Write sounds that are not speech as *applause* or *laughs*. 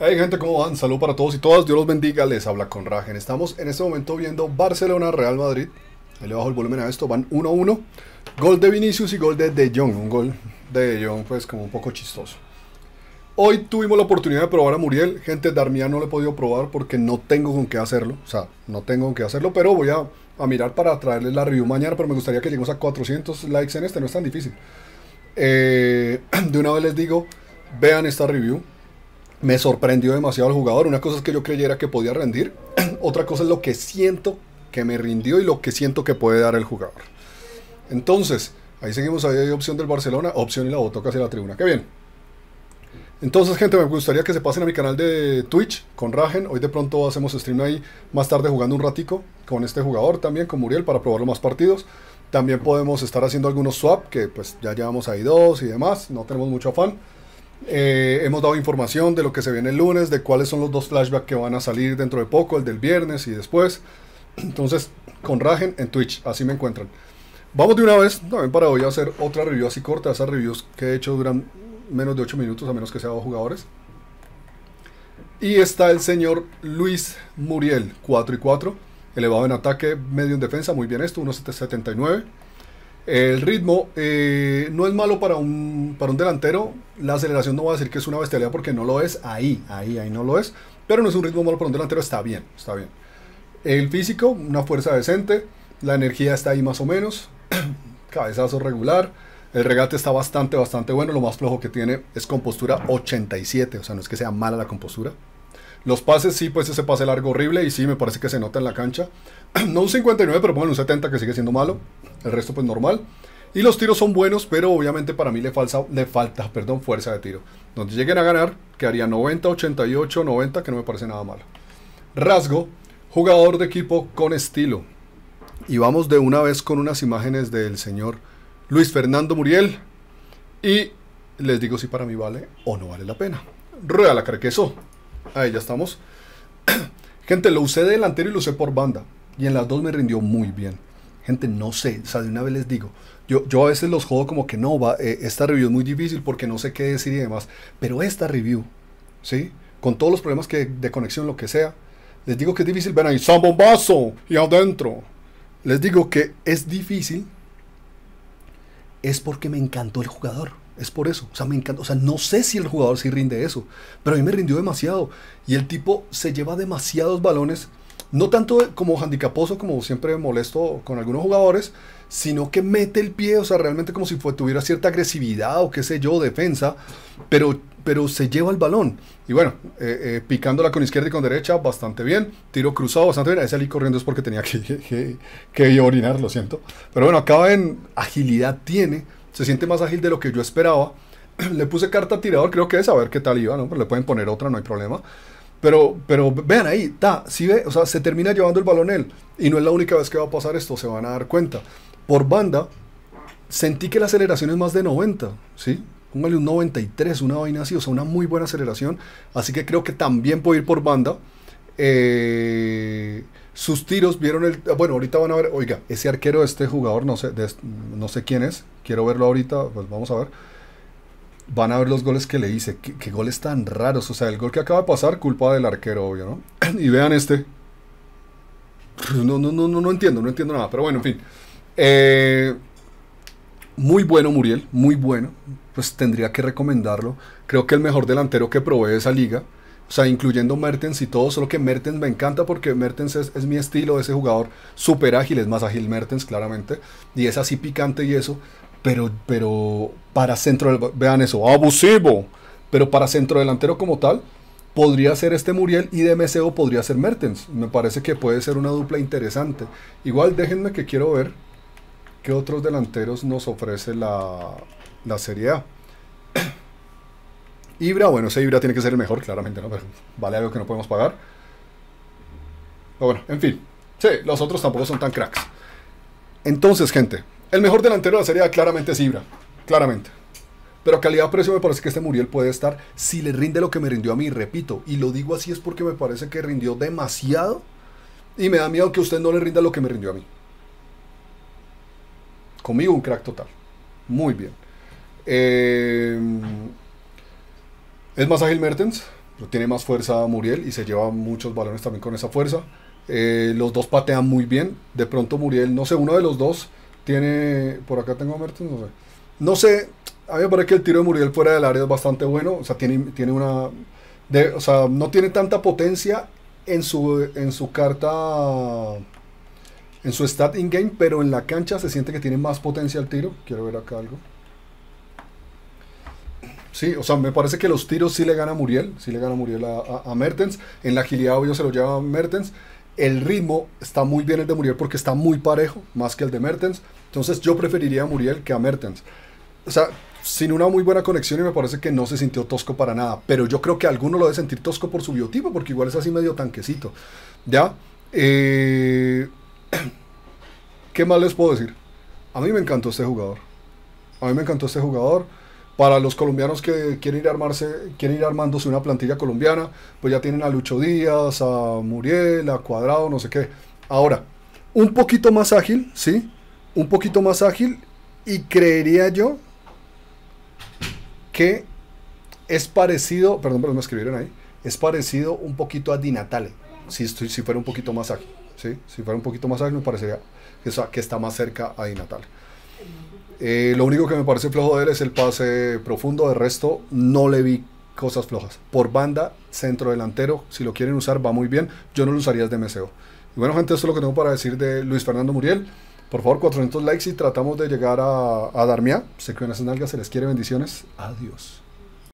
Hey gente, ¿cómo van? Salud para todos y todas, Dios los bendiga, les habla con Ragen. Estamos en este momento viendo Barcelona-Real Madrid. Ahí le bajo el volumen a esto, van 1-1. Gol de Vinicius y gol de De Jong. Un gol de De Jong pues como un poco chistoso. Hoy tuvimos la oportunidad de probar a Muriel. Gente, Darmian no lo he podido probar porque no tengo con qué hacerlo. O sea, no tengo con qué hacerlo, pero voy a, mirar para traerles la review mañana. Pero me gustaría que lleguemos a 400 likes en este, no es tan difícil. Eh, *clears throat* de una vez les digo, vean esta review me sorprendió demasiado el jugador. Una cosa es que yo creyera que podía rendir, *clears throat* otra cosa es lo que siento que me rindió y lo que siento que puede dar el jugador. Entonces, ahí seguimos, ahí hay opción del Barcelona, opción y la botó hacia la tribuna. Qué bien. Entonces, gente, me gustaría que se pasen a mi canal de Twitch con Ragen. Hoy de pronto hacemos stream ahí más tarde jugando un ratico con este jugador también, con Muriel, para probarlo más partidos. También podemos estar haciendo algunos swap, que pues ya llevamos ahí dos y demás, no tenemos mucho afán. Eh, hemos dado información de lo que se viene el lunes, de cuáles son los dos flashbacks que van a salir dentro de poco, el del viernes y después. *clears throat* Entonces, con Ragen en Twitch, así me encuentran. Vamos de una vez también para hoy a hacer otra review así corta. Esas reviews que he hecho duran menos de 8 minutos, a menos que sea dos jugadores. Y está el señor Luis Muriel, 4 y 4. Elevado en ataque, medio en defensa, muy bien esto, 1.79. El ritmo eh, no es malo para un, para un delantero. La aceleración no va a decir que es una bestialidad porque no lo es ahí, ahí, ahí no lo es. Pero no es un ritmo malo para un delantero, está bien, está bien. El físico, una fuerza decente. La energía está ahí más o menos. *clears throat* Cabezazo regular. El regate está bastante, bastante bueno. Lo más flojo que tiene es compostura 87. O sea, no es que sea mala la compostura. Los pases, sí, pues ese pase largo horrible. Y sí, me parece que se nota en la cancha. *clears throat* No un 59, pero bueno, un 70 que sigue siendo malo. El resto pues normal. Y los tiros son buenos, pero obviamente para mí le, falta perdón, fuerza de tiro. Donde lleguen a ganar, quedaría 90, 88, 90, que no me parece nada malo. Rasgo, jugador de equipo con estilo. Y vamos de una vez con unas imágenes del señor Luis Fernando Muriel. Y les digo si para mí vale o no vale la pena. Rueda la carqueso. Ahí ya estamos. *clears throat* Gente, lo usé de delantero y lo usé por banda. Y en las dos me rindió muy bien. Gente, no sé, o sea, de una vez les digo, yo, yo a veces los juego como que no, va, eh, esta review es muy difícil porque no sé qué decir y demás, pero esta review, ¿sí? Con todos los problemas que, de conexión, lo que sea, les digo que es difícil, ven ahí, San Bombazo, y adentro. Les digo que es difícil, es porque me encantó el jugador. Es por eso. O sea, me encanta. O sea, no sé si el jugador sí rinde eso. Pero a mí me rindió demasiado. Y el tipo se lleva demasiados balones no tanto como handicaposo, como siempre molesto con algunos jugadores, sino que mete el pie, o sea, realmente como si tuviera cierta agresividad o qué sé yo, defensa, pero, pero se lleva el balón. Y bueno, eh, eh, picándola con izquierda y con derecha, bastante bien, tiro cruzado, bastante bien. Ahí salí corriendo es porque tenía *laughs* que, que, orinar, lo siento. Pero bueno, acaba en agilidad tiene, se siente más ágil de lo que yo esperaba. *clears throat* Le puse carta tirador, creo que es a ver qué tal iba, ¿no? Pero pues le pueden poner otra, no hay problema. Pero, vean ahí, si ve, o sea, se termina llevando el balón Y no es la única vez que va a pasar esto, se van a dar cuenta. Por banda, sentí que la aceleración es más de 90, ¿sí? Póngale un 93, una vaina así, o sea, una muy buena aceleración. Así que creo que también puede ir por banda. Eh, sus tiros vieron el. Ah, bueno, ahorita van a ver. Oiga, ese arquero, este jugador, no sé, no sé quién es. Quiero verlo ahorita, pues vamos a ver van a ver los goles que le hice. ¿Qué, goles tan raros. O sea, el gol que acaba de pasar, culpa del arquero, obvio, ¿no? *clears throat* y vean este. No, no, no, no, entiendo, no entiendo nada. Pero bueno, en fin. Eh, muy bueno Muriel, muy bueno. Pues tendría que recomendarlo. Creo que el mejor delantero que provee esa liga. O sea, incluyendo Mertens y todo, solo que Mertens me encanta porque Mertens es, mi estilo, ese jugador súper ágil, es más ágil Mertens claramente, y es así picante y eso, pero, pero para centro, delantero vean eso, abusivo, pero para centro delantero como tal, podría ser este Muriel y de podría ser Mertens. Me parece que puede ser una dupla interesante. Igual déjenme que quiero ver qué otros delanteros nos ofrece la, la Serie A. *clears throat* Ibra, bueno, ese Ibra tiene que ser el mejor, claramente, ¿no? vale algo que no podemos pagar. Pero bueno, en fin. Sí, los otros tampoco son tan cracks. Entonces, gente, el mejor delantero de la serie claramente es claramente. Pero calidad-precio me parece que este Muriel puede estar si le rinde lo que me rindió a mí, repito. Y lo digo así es porque me parece que rindió demasiado y me da miedo que usted no le rinda lo que me rindió a mí. Conmigo un crack total. Muy bien. Eh, es más ágil Mertens, tiene más fuerza Muriel y se lleva muchos balones también con esa fuerza. Eh, los dos patean muy bien. De pronto Muriel, no sé, uno de los dos tiene, por acá tengo a Mertens, no sé. No a mí me parece que el tiro de Muriel fuera del área es bastante bueno. O sea, tiene, tiene una. o sea, no tiene tanta potencia en su, en su carta. En su stat in-game, pero en la cancha se siente que tiene más potencia el tiro. Quiero ver acá algo. Sí, o sea, me parece que los tiros sí le gana Muriel. Sí le gana Muriel a, a Mertens. En la agilidad, obvio, se lo lleva a Mertens. El ritmo está muy bien el de Muriel porque está muy parejo, más que el de Mertens. Entonces yo preferiría a Muriel que a Mertens. O sea, sin una muy buena conexión y me parece que no se sintió tosco para nada. Pero yo creo que alguno lo debe sentir tosco por su biotipo, porque igual es así medio tanquecito. ¿Ya? Eh, *clears throat* ¿Qué más les puedo decir? A mí me encantó este jugador. A mí me encantó este jugador. Para los colombianos que quieren ir, armarse, quieren ir armándose una plantilla colombiana, pues ya tienen a Lucho Díaz, a Muriel, a Cuadrado, no sé qué. Ahora, un poquito más ágil, ¿sí? un poquito más ágil y creería yo que es parecido, perdón, pero me escribieron ahí, es parecido un poquito a Di si, estoy, si fuera un poquito más ágil, ¿sí? si fuera un poquito más ágil me parecería que, está más cerca a dinatale eh, lo único que me parece flojo de él es el pase profundo, de resto no le vi cosas flojas. Por banda, centro delantero, si lo quieren usar va muy bien, yo no lo usaría de meseo. Y bueno gente, esto es lo que tengo para decir de Luis Fernando Muriel. Por favor, 400 likes y tratamos de llegar a, a Darmia. Se que en las se les quiere bendiciones. Adiós.